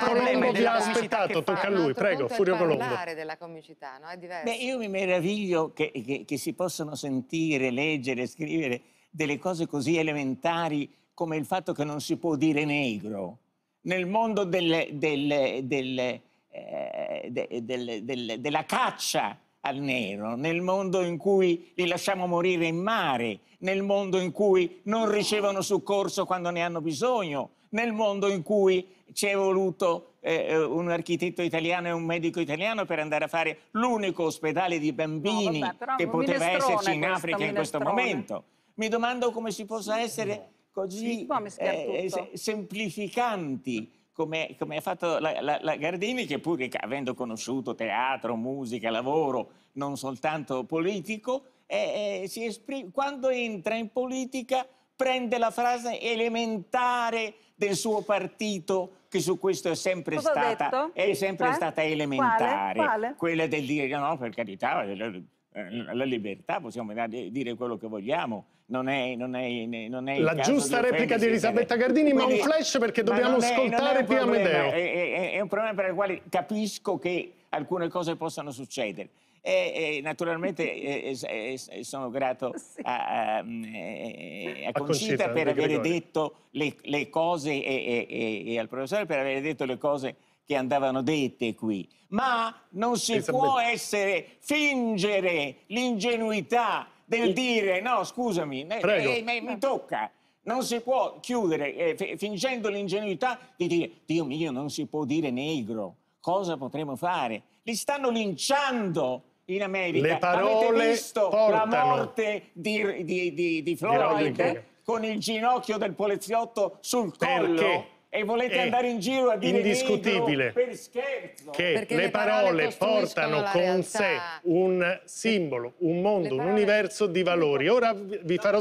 Colombo vi ha aspettato, tocca a lui, prego, Furio Colombo. della comicità, no? È diverso. Beh, io mi meraviglio che, che, che si possano sentire, leggere, scrivere delle cose così elementari come il fatto che non si può dire negro. Nel mondo delle, delle, delle, eh, de, della caccia al nero, nel mondo in cui li lasciamo morire in mare, nel mondo in cui non ricevono soccorso quando ne hanno bisogno, nel mondo in cui ci è voluto eh, eh un architetto italiano e un medico italiano per andare a fare l'unico ospedale di bambini no, vabbè, che poteva esserci in Africa in questo momento. Mi domando come si possa essere così eh, semplificanti come, come ha fatto la, la, la, Gardini, che pur avendo conosciuto teatro, musica, lavoro, non soltanto politico, eh, eh, esprime, quando entra in politica prende la frase elementare del suo partito, che su questo è sempre, stata, è sempre eh? stata elementare. Quale? Quale? Quella del dire no, per carità eh, eh, la libertà, possiamo dire quello che vogliamo. Non è, non è, non è la giusta di replica di Elisabetta Gardini, Quindi, ma un flash perché dobbiamo ascoltare Pia Amedeo. È, è, un problema per il quale capisco che alcune cose possano succedere. E, e naturalmente e, e, eh, eh, sono grato a, a, mm, a, Concita, per aver detto le, le cose e al professore per aver detto le cose che andavano dette qui, ma non si Penso può bello. essere fingere l'ingenuità del e... dire no, scusami, eh, eh, mi tocca. Non si può chiudere eh, fingendo l'ingenuità di dire Dio mio, non si può dire negro. Cosa potremo fare? Li stanno linciando in America. Le parole Avete visto portano. la morte di, di, di, di Floyd con il ginocchio del poliziotto sul collo? Perché? e volete è eh, andare in giro a dire indiscutibile per scherzo che Perché le parole, parole portano con sé un simbolo, un mondo, un universo di valori. Ora vi farò